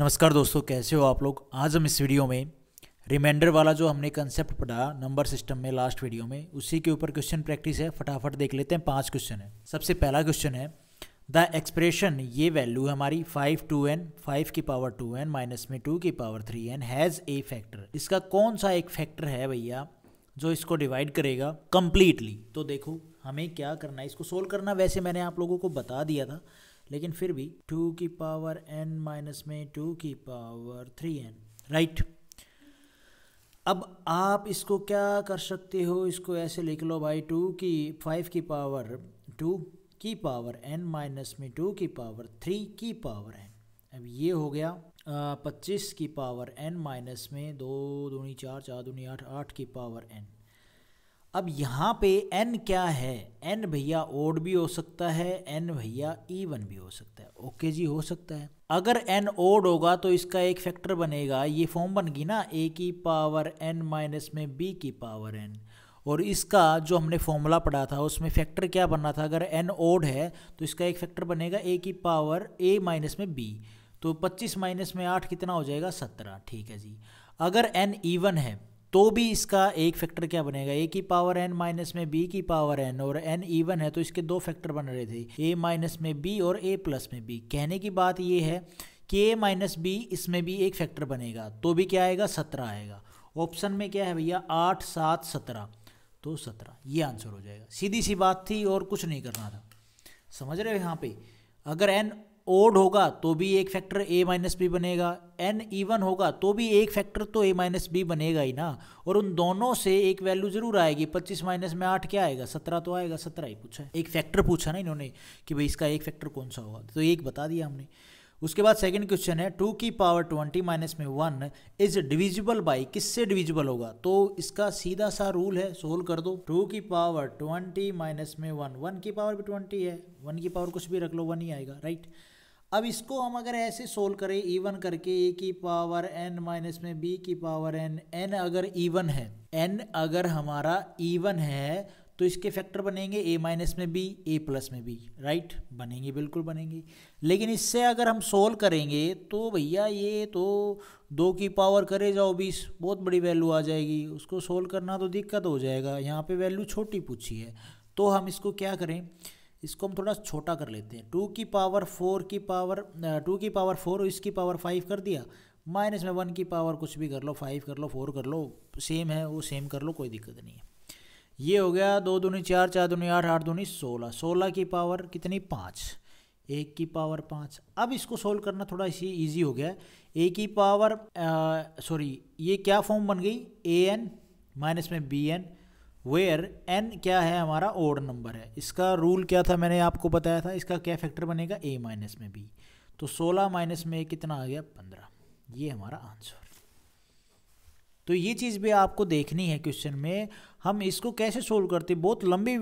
नमस्कार दोस्तों कैसे हो आप लोग आज हम इस वीडियो में रिमाइंडर वाला जो हमने कंसेप्ट पढ़ा नंबर सिस्टम में लास्ट वीडियो में उसी के ऊपर क्वेश्चन प्रैक्टिस है फटाफट देख लेते हैं पांच क्वेश्चन है सबसे पहला क्वेश्चन है द एक्सप्रेशन ये वैल्यू हमारी फाइव टू एन फाइव की पावर टू एन माइनस में टू की power three N has a factor इसका कौन सा एक फैक्टर है भैया जो इसको डिवाइड करेगा कम्प्लीटली तो देखो हमें क्या करना है इसको सोल्व करना वैसे मैंने आप लोगों को बता दिया था लेकिन फिर भी टू की पावर एन माइनस में टू की पावर थ्री एन राइट अब आप इसको क्या कर सकते हो इसको ऐसे लिख लो भाई टू की फाइव की पावर टू की पावर एन माइनस में टू की पावर थ्री की पावर एन अब ये हो गया पच्चीस की पावर एन माइनस में दो दूनी चार चार दूनी आठ आठ की पावर एन अब यहाँ पे एन क्या है एन भैया ओड भी हो सकता है एन भैया वन भी हो सकता है ओके जी हो सकता है अगर एन ओड होगा तो इसका एक फैक्टर बनेगा ये फॉर्म बन गई ना ए की पावर एन माइनस में बी की पावर एन और इसका जो हमने फॉर्मूला पढ़ा था उसमें फैक्टर क्या बनना था अगर एन ओड है तो इसका एक फैक्टर बनेगा ए की पावर ए माइनस में बी तो पच्चीस माइनस में आठ कितना हो जाएगा सत्रह ठीक है जी अगर एन ईवन है तो भी इसका एक फैक्टर क्या बनेगा ए की पावर एन माइनस में बी की पावर एन और एन इवन है तो इसके दो फैक्टर बन रहे थे ए माइनस में बी और ए प्लस में बी कहने की बात ये है कि ए माइनस बी इसमें भी एक फैक्टर बनेगा तो भी क्या आएगा सत्रह आएगा ऑप्शन में क्या है भैया आठ सात सत्रह तो सत्रह ये आंसर हो जाएगा सीधी सी बात थी और कुछ नहीं करना था समझ रहे हो यहाँ पे अगर एन ओड होगा तो भी एक फैक्टर ए माइनस बी बनेगा एन इवन होगा तो भी एक फैक्टर तो ए माइनस बी बनेगा ही ना और उन दोनों से एक वैल्यू जरूर आएगी पच्चीस माइनस में आठ क्या आएगा सत्रह तो आएगा सत्रह ही पूछा है एक फैक्टर पूछा ना इन्होंने कि भाई इसका एक फैक्टर कौन सा होगा तो एक बता दिया हमने उसके बाद सेकंड क्वेश्चन है टू की पावर ट्वेंटी माइनस में वन इज डिविजिबल बाई किससे डिविजिबल होगा तो इसका सीधा सा रूल है सोल्व कर दो टू की पावर ट्वेंटी माइनस में वन वन की पावर भी ट्वेंटी है वन की पावर कुछ भी रख लो वन ही आएगा राइट right? अब इसको हम अगर ऐसे सोल्व करें इवन करके ए की पावर एन माइनस में बी की पावर एन एन अगर इवन है एन अगर हमारा इवन है तो इसके फैक्टर बनेंगे ए माइनस में बी ए प्लस में बी राइट बनेंगे बिल्कुल बनेंगे लेकिन इससे अगर हम सोल्व करेंगे तो भैया ये तो दो की पावर करे जाओ बीस बहुत बड़ी वैल्यू आ जाएगी उसको सोल्व करना तो दिक्कत हो जाएगा यहाँ पे वैल्यू छोटी पूछी है तो हम इसको क्या करें इसको हम थोड़ा छोटा कर लेते हैं टू की पावर फोर की पावर टू की पावर फोर इसकी पावर फाइव कर दिया माइनस में वन की पावर कुछ भी कर लो फाइव कर लो फोर कर लो सेम है वो सेम कर लो कोई दिक्कत नहीं है ये हो गया दो दूनी चार चार दूनी आठ आठ दूनी सोलह सोलह की पावर कितनी पाँच एक की पावर पाँच अब इसको सोल्व करना थोड़ा इसी ईजी हो गया ए की पावर सॉरी ये क्या फॉर्म बन गई ए एन माइनस में बी एन वेयर एन क्या है हमारा ओड नंबर है इसका रूल क्या था मैंने आपको बताया था इसका क्या फैक्टर बनेगा ए माइनस में बी तो सोलह माइनस में कितना आ गया पंद्रह ये हमारा आंसर तो ये चीज़ भी आपको देखनी है क्वेश्चन में हम इसको कैसे सोल्व करते बहुत लंबी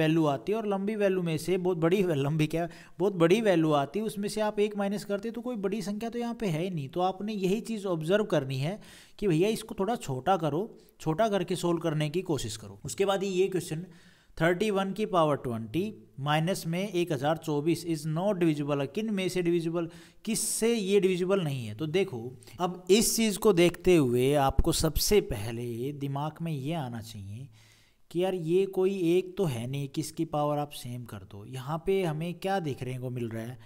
वैल्यू आती है और लंबी वैल्यू में से बहुत बड़ी लंबी क्या बहुत बड़ी वैल्यू आती है उसमें से आप एक माइनस करते तो कोई बड़ी संख्या तो यहाँ पे है ही नहीं तो आपने यही चीज़ ऑब्जर्व करनी है कि भैया इसको थोड़ा छोटा करो छोटा करके सोल्व करने की कोशिश करो उसके बाद ये क्वेश्चन थर्टी वन की पावर ट्वेंटी माइनस में एक हज़ार चौबीस इज़ नॉट डिविजिबल किन में से डिविजिबल किस से ये डिविजिबल नहीं है तो देखो अब इस चीज़ को देखते हुए आपको सबसे पहले दिमाग में ये आना चाहिए कि यार ये कोई एक तो है नहीं किसकी पावर आप सेम कर दो यहाँ पे हमें क्या देखने को मिल रहा है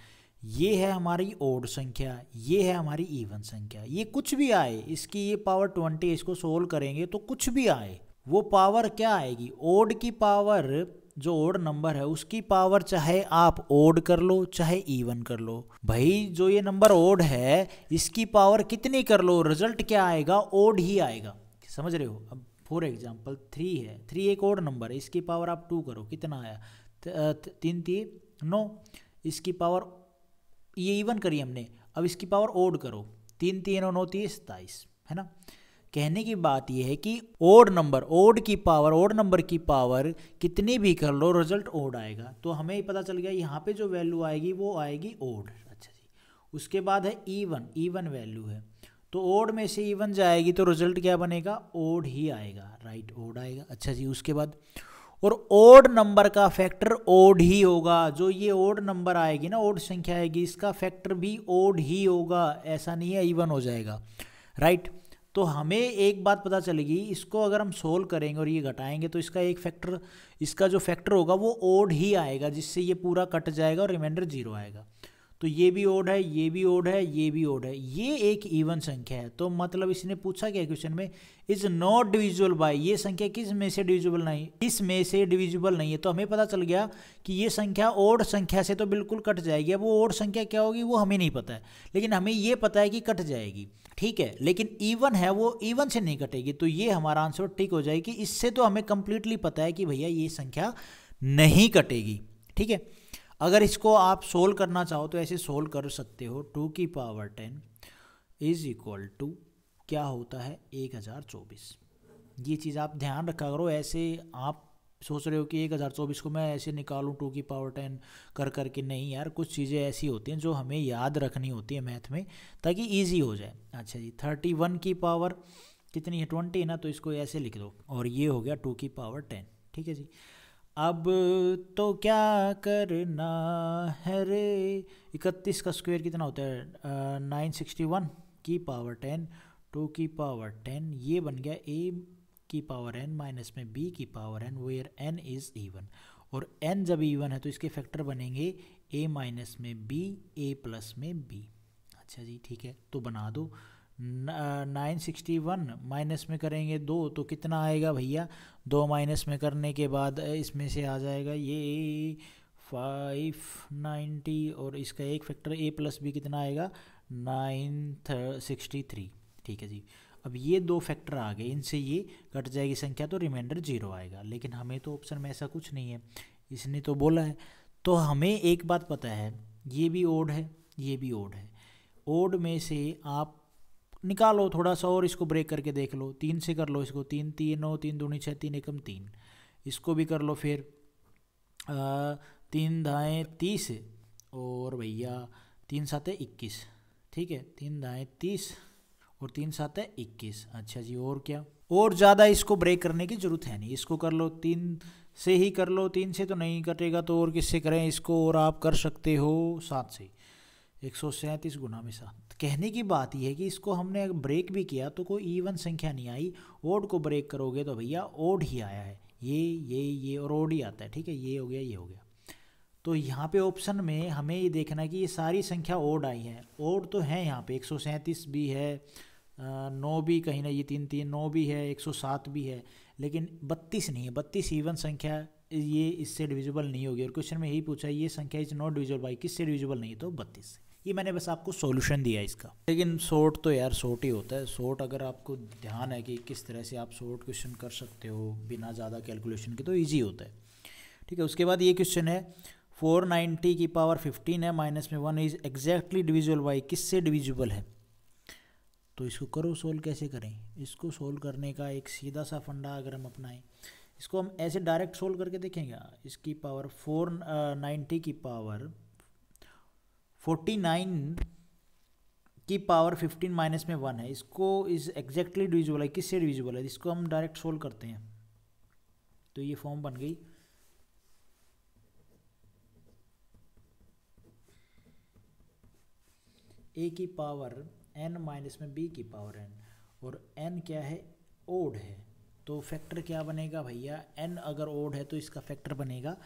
ये है हमारी ओड संख्या ये है हमारी इवन संख्या ये कुछ भी आए इसकी ये पावर ट्वेंटी इसको सोल्व करेंगे तो कुछ भी आए वो पावर क्या आएगी ओड की पावर जो ओड नंबर है उसकी पावर चाहे आप ओड कर लो चाहे इवन कर लो भाई जो ये नंबर ओड है इसकी पावर कितनी कर लो रिजल्ट क्या आएगा ओड ही आएगा समझ रहे हो अब फॉर एग्जाम्पल थ्री है थ्री एक ओड नंबर है इसकी पावर आप टू करो कितना आया तीन तीन नौ इसकी पावर ये इवन करी हमने अब इसकी पावर ओड करो तीन तीन और नौ तीस सताईस है ना कहने की बात यह है कि ओड नंबर ओड की पावर ओड नंबर की पावर कितनी भी कर लो रिजल्ट ओड आएगा तो हमें पता चल गया यहाँ पे जो वैल्यू आएगी वो आएगी ओड अच्छा जी उसके बाद है ईवन ईवन वैल्यू है तो ओड में से ईवन जाएगी तो रिजल्ट क्या बनेगा ओड ही आएगा राइट ओड आएगा अच्छा जी उसके बाद और ओड नंबर का फैक्टर ओड ही होगा जो ये ओड नंबर आएगी ना ओड संख्या आएगी इसका फैक्टर भी ओड ही होगा ऐसा नहीं है ईवन हो जाएगा राइट right? तो हमें एक बात पता चलेगी इसको अगर हम सोल्व करेंगे और ये घटाएंगे तो इसका एक फैक्टर इसका जो फैक्टर होगा वो ओड ही आएगा जिससे ये पूरा कट जाएगा और रिमाइंडर जीरो आएगा तो ये भी ओड है ये भी ओड है ये भी ओड है ये एक इवन संख्या है तो मतलब इसने पूछा क्या क्वेश्चन में इज नॉट डिविजिबल बाय ये संख्या किस में से डिविजिबल नहीं किस में से डिविजिबल नहीं है तो हमें पता चल गया कि ये संख्या ओड संख्या से तो बिल्कुल कट जाएगी अब वो ओड संख्या क्या होगी वो हमें नहीं पता है लेकिन हमें ये पता है कि कट जाएगी ठीक है लेकिन ईवन है वो ईवन से नहीं कटेगी तो ये हमारा आंसर ठीक हो जाएगी इससे तो हमें कंप्लीटली पता है कि भैया ये संख्या नहीं कटेगी ठीक है अगर इसको आप सोल्व करना चाहो तो ऐसे सोल्व कर सकते हो टू की power ten is equal to क्या होता है एक हज़ार चौबीस ये चीज़ आप ध्यान रखा करो ऐसे आप सोच रहे हो कि एक हज़ार चौबीस को मैं ऐसे निकालूं टू की पावर टेन कर कर के नहीं यार कुछ चीज़ें ऐसी होती हैं जो हमें याद रखनी होती है मैथ में ताकि ईजी हो जाए अच्छा जी थर्टी वन की पावर कितनी है ट्वेंटी है ना तो इसको ऐसे लिख दो और ये हो गया टू की पावर टेन ठीक है जी अब तो क्या करना है रे इकतीस का स्क्वायर कितना होता है नाइन सिक्सटी वन की पावर टेन टू की पावर टेन ये बन गया ए की पावर एन माइनस में बी की power N where N is even और एन जब ईवन है तो इसके फैक्टर बनेंगे ए माइनस में बी ए प्लस में बी अच्छा जी ठीक है तो बना दो नाइन सिक्सटी वन माइनस में करेंगे दो तो कितना आएगा भैया दो माइनस में करने के बाद इसमें से आ जाएगा ये फाइव नाइन्टी और इसका एक फैक्टर ए प्लस बी कितना आएगा नाइन सिक्सटी थ्री ठीक है जी अब ये दो फैक्टर आ गए इनसे ये कट जाएगी संख्या तो रिमाइंडर जीरो आएगा लेकिन हमें तो ऑप्शन में ऐसा कुछ नहीं है इसने तो बोला है तो हमें एक बात पता है ये भी ओड है ये भी ओड है ओड में से आप निकालो थोड़ा सा और इसको ब्रेक करके देख लो तीन से कर लो इसको तीन तीन नौ तीन दूनी छः तीन एकम तीन इसको भी कर लो फिर आ, तीन दाएँ तीस और भैया तीन है इक्कीस ठीक है तीन दाएँ तीस और तीन सात है इक्कीस अच्छा जी और क्या और ज़्यादा इसको ब्रेक करने की ज़रूरत है नहीं इसको कर लो तीन से ही कर लो तीन से तो नहीं कटेगा तो और किससे करें इसको और आप कर सकते हो सात से एक सौ सैंतीस गुना में सात तो कहने की बात यह है कि इसको हमने ब्रेक भी किया तो कोई ईवन संख्या नहीं आई ओड को ब्रेक करोगे तो भैया ओड ही आया है ये ये ये और ओड ही आता है ठीक है ये हो गया ये हो गया तो यहाँ पे ऑप्शन में हमें ये देखना है कि ये सारी संख्या ओड आई है ओड तो है यहाँ पे एक सौ सैंतीस भी है नौ भी कहीं ना ये तीन तीन नौ भी है एक सौ सात भी है लेकिन बत्तीस नहीं है बत्तीस ईवन संख्या ये इससे डिविजिबल नहीं होगी और क्वेश्चन में यही पूछा ये संख्या इज नॉट डिविजिबल बाई किससे डिविजिबल नहीं तो बत्तीस से ये मैंने बस आपको सोल्यूशन दिया इसका लेकिन शॉर्ट तो यार शॉर्ट ही होता है शॉर्ट अगर आपको ध्यान है कि किस तरह से आप शॉर्ट क्वेश्चन कर सकते हो बिना ज़्यादा कैलकुलेशन के तो ईजी होता है ठीक है उसके बाद ये क्वेश्चन है फोर नाइन्टी की पावर फिफ्टीन है माइनस में one is exactly divisible by किससे डिविजल डिविजिबल है तो इसको करो सोल्व कैसे करें इसको सोल्व करने का एक सीधा सा फंडा अगर हम अपनाएं इसको हम ऐसे डायरेक्ट सोल्व करके देखेंगे इसकी पावर फोर नाइन्टी की पावर फोर्टी नाइन की पावर फिफ्टीन माइनस में वन है इसको इज एग्जैक्टली डिविजिबल है किससे डिविजिबल है इसको हम डायरेक्ट सोल्व करते हैं तो ये फॉर्म बन गई ए की पावर एन माइनस में बी की पावर एन और एन क्या है ओड है तो फैक्टर क्या बनेगा भैया एन अगर ओड है तो इसका फैक्टर बनेगा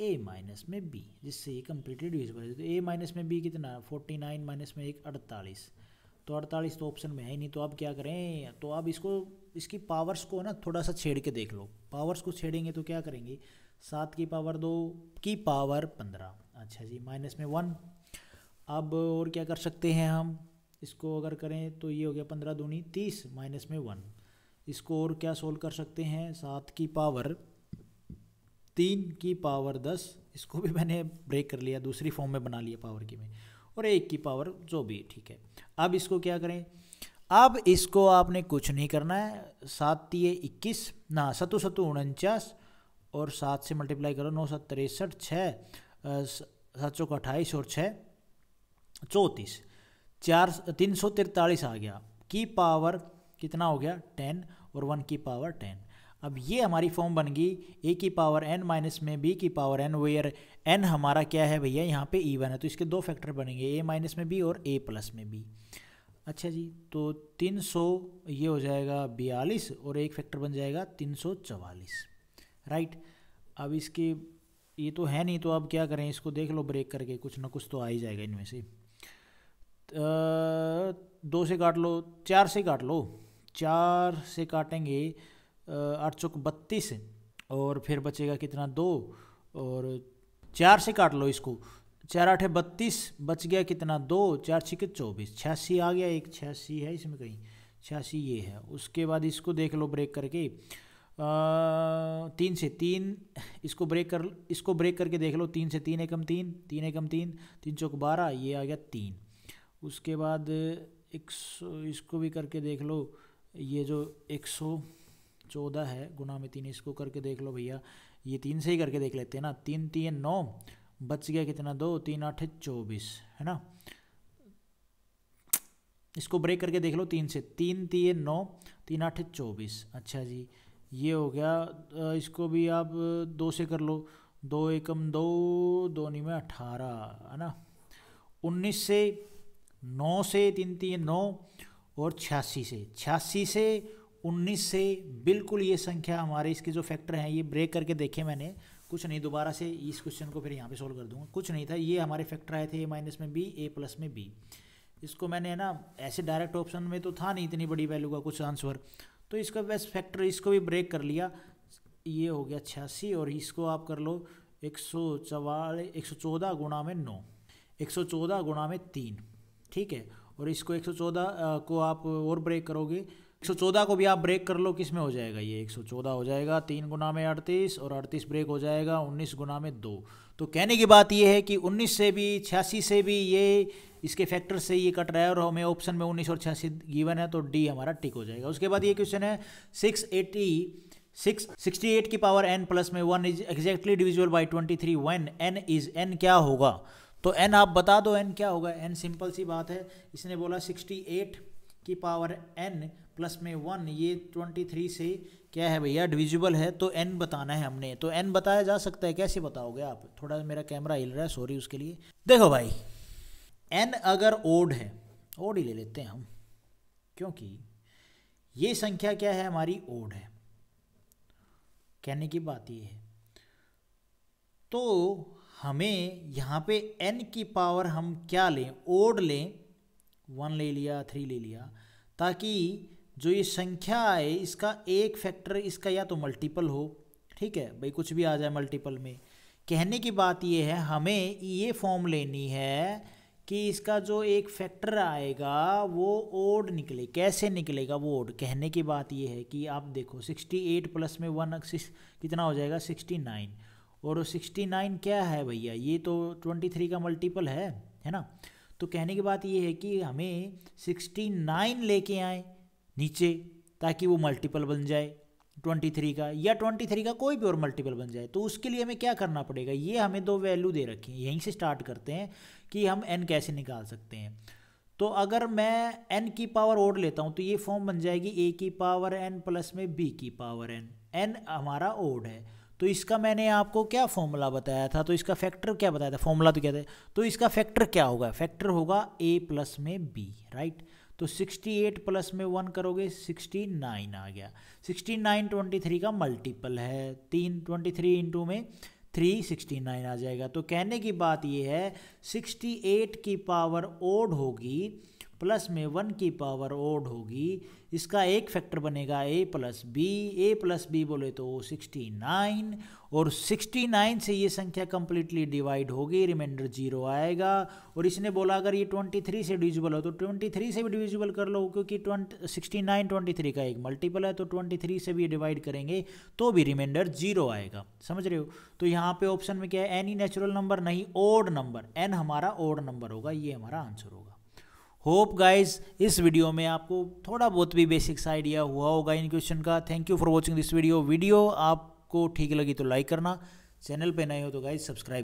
ए माइनस में बी जिससे ये कम्प्लीटली डिविजिबल है तो ए माइनस में बी कितना फोर्टी नाइन माइनस में एक अड़तालीस तो अड़तालीस तो ऑप्शन में है ही नहीं तो आप क्या करें तो आप इसको इसकी पावर्स को ना थोड़ा सा छेड़ के देख लो पावर्स को छेड़ेंगे तो क्या करेंगे सात की पावर दो की पावर पंद्रह अच्छा जी माइनस में वन अब और क्या कर सकते हैं हम इसको अगर करें तो ये हो गया पंद्रह दूनी तीस माइनस में वन इसको और क्या सोल्व कर सकते हैं सात की पावर तीन की पावर दस इसको भी मैंने ब्रेक कर लिया दूसरी फॉर्म में बना लिया पावर की में और एक की पावर जो भी ठीक है अब इसको क्या करें अब इसको आपने कुछ नहीं करना है सात तीय इक्कीस ना सतु सतु उनचास और सात से मल्टीप्लाई करो नौ सत्तर तिरसठ छः सात सौ अट्ठाईस और छः चौंतीस चार तीन सौ तिरतालीस आ गया की पावर कितना हो गया टेन और वन की पावर टेन अब ये हमारी फॉर्म बन गई ए की पावर एन माइनस में बी की पावर एन वेयर एन हमारा क्या है भैया यहाँ पे ई है तो इसके दो फैक्टर बनेंगे ए माइनस में बी और ए प्लस में बी अच्छा जी तो तीन सौ ये हो जाएगा बयालीस और एक फैक्टर बन जाएगा तीन सौ चवालीस राइट अब इसके ये तो है नहीं तो अब क्या करें इसको देख लो ब्रेक करके कुछ ना कुछ तो आ ही जाएगा इनमें से दो से काट लो चार से काट लो चार से काटेंगे आठ चौक बत्तीस और फिर बचेगा कितना दो और चार से काट लो इसको चार आठ बत्तीस बच गया कितना दो चार के चौबीस छियासी आ गया एक छियासी है इसमें कहीं छियासी ये है उसके बाद इसको देख लो ब्रेक करके आ, तीन से तीन इसको ब्रेक कर इसको ब्रेक करके देख लो तीन से तीन एकम तीन तीन एकम तीन तीन चौक बारह ये आ गया तीन उसके बाद एक सौ इसको भी करके देख लो ये जो एक सौ चौदह है गुना में तीन इसको करके देख लो भैया ये तीन से ही करके देख लेते हैं ना तीन तीन नौ बच गया कितना दो तीन आठ चौबीस है ना इसको ब्रेक करके देख लो तीन से तीन तीन नौ तीन आठ चौबीस अच्छा जी ये हो गया इसको भी आप दो से कर लो दो एकम दो दो में अठारह है ना उन्नीस से नौ से तीन तीन नौ और छियासी से छियासी से 19 से बिल्कुल ये संख्या हमारे इसके जो फैक्टर हैं ये ब्रेक करके देखे मैंने कुछ नहीं दोबारा से इस क्वेश्चन को फिर यहाँ पे सोल्व कर दूंगा कुछ नहीं था ये हमारे फैक्टर आए थे ए माइनस में बी ए प्लस में बी इसको मैंने है ना ऐसे डायरेक्ट ऑप्शन में तो था नहीं इतनी बड़ी वैल्यू का कुछ आंसर तो इसका बेस्ट फैक्टर इसको भी ब्रेक कर लिया ये हो गया छियासी और इसको आप कर लो एक सौ चवालीस एक सौ चौदह गुणा में नौ एक सौ चौदह गुणा में तीन ठीक है और इसको एक सौ चौदह को आप और ब्रेक करोगे 114 को भी आप ब्रेक कर लो किस में हो जाएगा ये 114 हो जाएगा तीन गुना में अड़तीस और अड़तीस ब्रेक हो जाएगा उन्नीस गुना में दो तो कहने की बात यह है कि उन्नीस से भी छियासी से भी ये इसके फैक्टर से ये कट रहा है और हमें ऑप्शन में उन्नीस और छियासी गिवन है तो डी हमारा टिक हो जाएगा उसके बाद ये क्वेश्चन है six eighty six sixty eight की पावर एन प्लस में one is exactly divisible by twenty three one N is N क्या होगा तो एन आप बता दो एन क्या होगा एन सिंपल सी बात है इसने बोला सिक्सटी एट की पावर एन प्लस में वन ये ट्वेंटी थ्री से क्या है भैया डिविजिबल है तो एन बताना है हमने तो एन बताया जा सकता है कैसे बताओगे आप थोड़ा मेरा कैमरा हिल रहा है सॉरी उसके लिए देखो भाई एन अगर ओड है ओड ही ले लेते हैं हम क्योंकि ये संख्या क्या है हमारी ओड है कहने की बात ये है तो हमें यहाँ पे एन की पावर हम क्या लें ओड लें वन ले लिया थ्री ले लिया ताकि जो ये संख्या आए इसका एक फैक्टर इसका या तो मल्टीपल हो ठीक है भाई कुछ भी आ जाए मल्टीपल में कहने की बात ये है हमें ये फॉर्म लेनी है कि इसका जो एक फैक्टर आएगा वो ओड निकले कैसे निकलेगा वो ओड कहने की बात ये है कि आप देखो 68 प्लस में वन कितना हो जाएगा 69 और 69 क्या है भैया ये तो 23 का मल्टीपल है है ना तो कहने की बात ये है कि हमें 69 लेके आए नीचे ताकि वो मल्टीपल बन जाए ट्वेंटी थ्री का या ट्वेंटी थ्री का कोई भी और मल्टीपल बन जाए तो उसके लिए हमें क्या करना पड़ेगा ये हमें दो वैल्यू दे रखी है यहीं से स्टार्ट करते हैं कि हम एन कैसे निकाल सकते हैं तो अगर मैं एन की पावर ओड लेता हूँ तो ये फॉर्म बन जाएगी ए की पावर एन प्लस में बी की पावर एन एन हमारा ओड है तो इसका मैंने आपको क्या फॉर्मूला बताया था तो इसका फैक्टर क्या बताया था फॉर्मूला तो क्या था तो इसका फैक्टर क्या होगा फैक्टर होगा ए प्लस में बी राइट तो 68 प्लस में वन करोगे 69 आ गया 69 23 का मल्टीपल है तीन 23 थ्री इंटू में थ्री सिक्सटी नाइन आ जाएगा तो कहने की बात यह है 68 की पावर ओड होगी प्लस में वन की पावर ओड होगी इसका एक फैक्टर बनेगा A plus B A plus B बोले तो 69 और 69 से ये संख्या कम्प्लीटली डिवाइड होगी रिमाइंडर जीरो आएगा और इसने बोला अगर ये 23 से डिविजिबल हो तो 23 से भी डिविजिबल कर लो क्योंकि ट्वेंटी सिक्सटी का एक मल्टीपल है तो 23 से भी डिवाइड करेंगे तो भी रिमाइंडर जीरो आएगा समझ रहे हो तो यहाँ पे ऑप्शन में क्या है एनी नेचुरल नंबर नहीं ओड नंबर एन हमारा ओड नंबर होगा ये हमारा आंसर होगा होप गाइस इस वीडियो में आपको थोड़ा बहुत भी बेसिक्स आइडिया हुआ होगा इन क्वेश्चन का thank you for watching this video video आपको ठीक लगी तो लाइक करना चैनल पे नए हो तो गाइज सब्सक्राइब